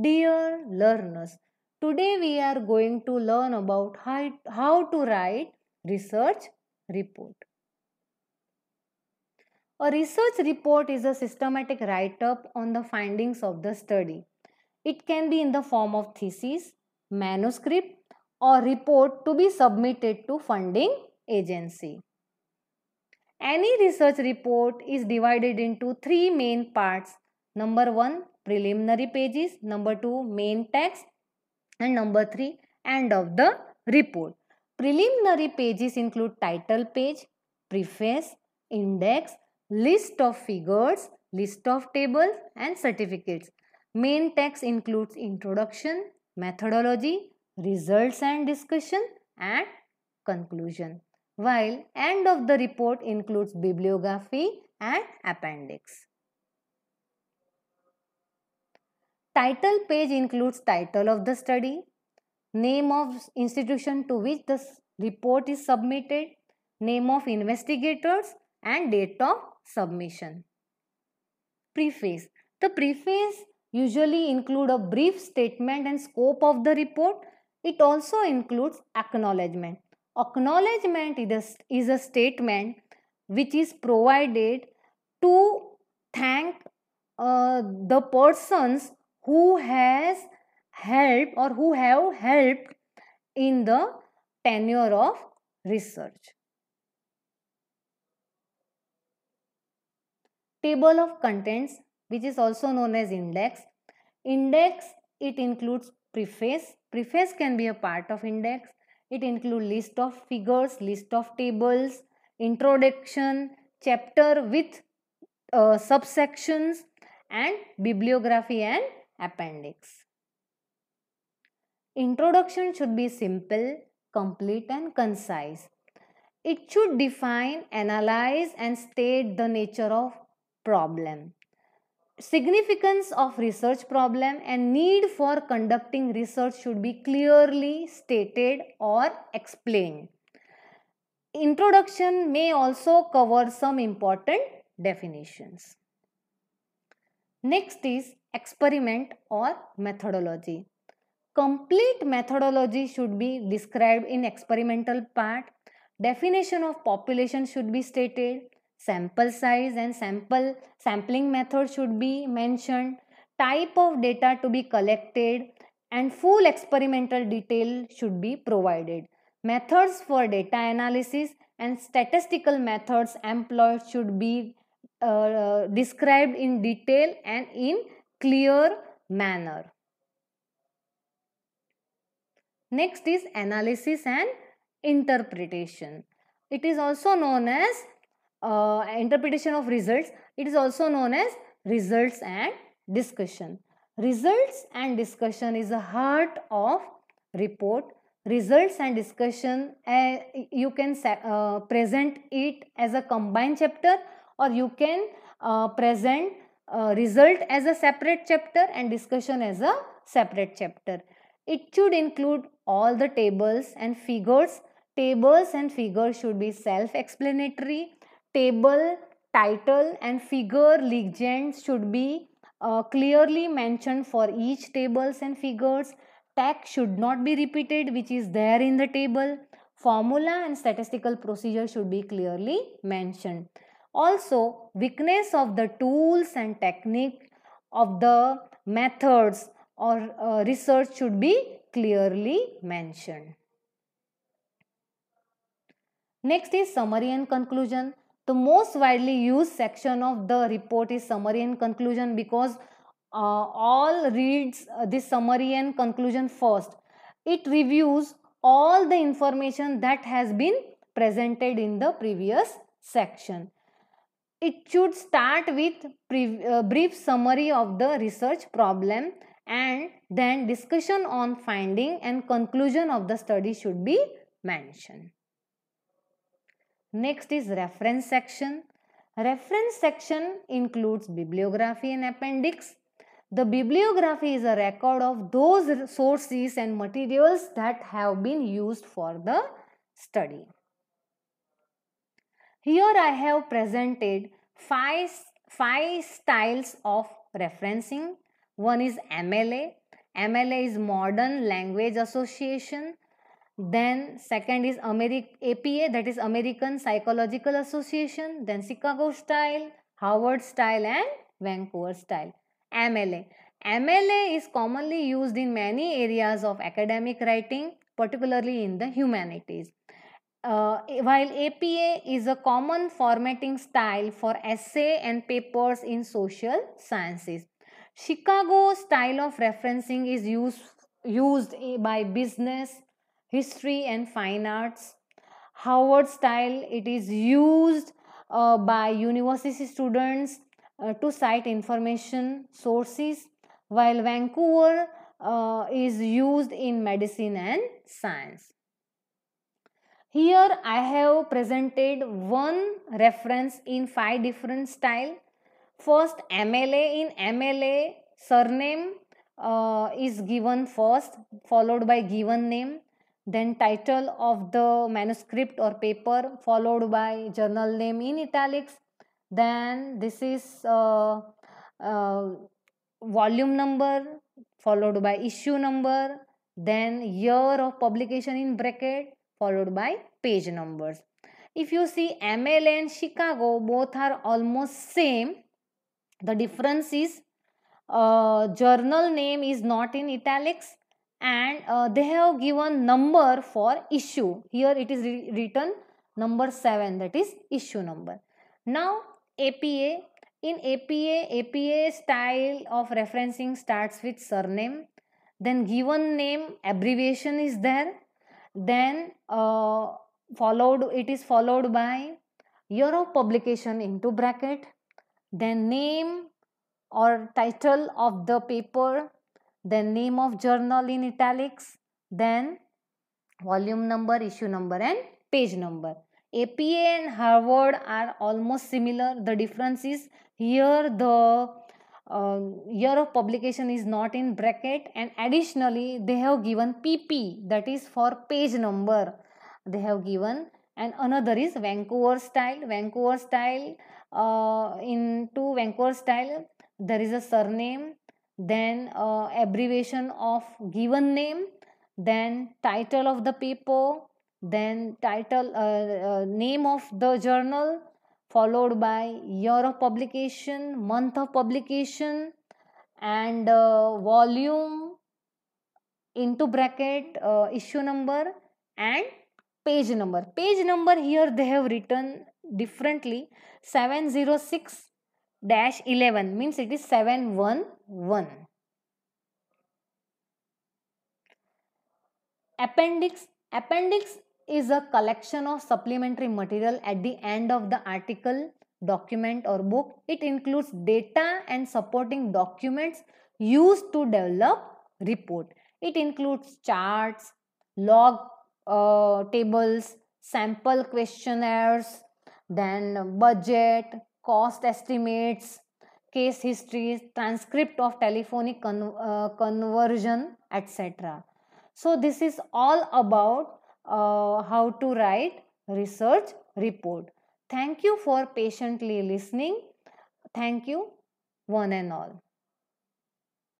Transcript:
Dear learners, today we are going to learn about how to write research report. A research report is a systematic write-up on the findings of the study. It can be in the form of thesis, manuscript or report to be submitted to funding agency. Any research report is divided into three main parts. Number one, preliminary pages, number 2 main text and number 3 end of the report. Preliminary pages include title page, preface, index, list of figures, list of tables and certificates. Main text includes introduction, methodology, results and discussion and conclusion. While end of the report includes bibliography and appendix. Title page includes title of the study, name of institution to which the report is submitted, name of investigators and date of submission. Preface. The preface usually include a brief statement and scope of the report. It also includes acknowledgement. Acknowledgement is a statement which is provided to thank uh, the persons who has helped or who have helped in the tenure of research. Table of contents which is also known as index. Index it includes preface. Preface can be a part of index. It includes list of figures, list of tables, introduction, chapter with uh, subsections and bibliography and appendix. Introduction should be simple, complete and concise. It should define, analyze and state the nature of problem, significance of research problem and need for conducting research should be clearly stated or explained. Introduction may also cover some important definitions. Next is experiment or methodology. Complete methodology should be described in experimental part. Definition of population should be stated. Sample size and sample sampling method should be mentioned. Type of data to be collected and full experimental detail should be provided. Methods for data analysis and statistical methods employed should be uh, uh described in detail and in clear manner. Next is analysis and interpretation. It is also known as uh, interpretation of results. It is also known as results and discussion. Results and discussion is the heart of report. Results and discussion, uh, you can uh, present it as a combined chapter or you can uh, present uh, result as a separate chapter and discussion as a separate chapter. It should include all the tables and figures. Tables and figures should be self-explanatory. Table, title and figure legends should be uh, clearly mentioned for each tables and figures. Text should not be repeated which is there in the table. Formula and statistical procedure should be clearly mentioned. Also, weakness of the tools and technique of the methods or uh, research should be clearly mentioned. Next is summary and conclusion. The most widely used section of the report is summary and conclusion because uh, all reads uh, the summary and conclusion first. It reviews all the information that has been presented in the previous section. It should start with a uh, brief summary of the research problem and then discussion on finding and conclusion of the study should be mentioned. Next is reference section. Reference section includes bibliography and appendix. The bibliography is a record of those sources and materials that have been used for the study. Here I have presented five, five styles of referencing. One is MLA. MLA is Modern Language Association. Then second is Ameri- APA that is American Psychological Association. Then Chicago style, Howard style and Vancouver style. MLA. MLA is commonly used in many areas of academic writing, particularly in the humanities. Uh, while APA is a common formatting style for essay and papers in social sciences. Chicago style of referencing is used, used by business, history and fine arts. Howard style, it is used uh, by university students uh, to cite information sources, while Vancouver uh, is used in medicine and science. Here I have presented one reference in five different style. First MLA. In MLA, surname uh, is given first, followed by given name, then title of the manuscript or paper, followed by journal name in italics. Then this is uh, uh, volume number, followed by issue number, then year of publication in bracket, followed by page numbers. If you see ML and Chicago, both are almost same. The difference is uh, journal name is not in italics and uh, they have given number for issue. Here it is written number 7 that is issue number. Now APA. In APA, APA style of referencing starts with surname. Then given name abbreviation is there then uh, followed it is followed by year of publication into bracket then name or title of the paper then name of journal in italics then volume number issue number and page number apa and harvard are almost similar the difference is here the uh, year of publication is not in bracket and additionally they have given pp that is for page number they have given and another is vancouver style vancouver style uh, into vancouver style there is a surname then uh, abbreviation of given name then title of the paper then title uh, uh name of the journal followed by year of publication, month of publication, and uh, volume into bracket uh, issue number and page number. Page number here they have written differently 706 dash 11 means it is 711. Appendix appendix is a collection of supplementary material at the end of the article, document or book. It includes data and supporting documents used to develop report. It includes charts, log uh, tables, sample questionnaires, then budget, cost estimates, case histories, transcript of telephonic con uh, conversion, etc. So this is all about uh, how to write research report. Thank you for patiently listening. Thank you one and all.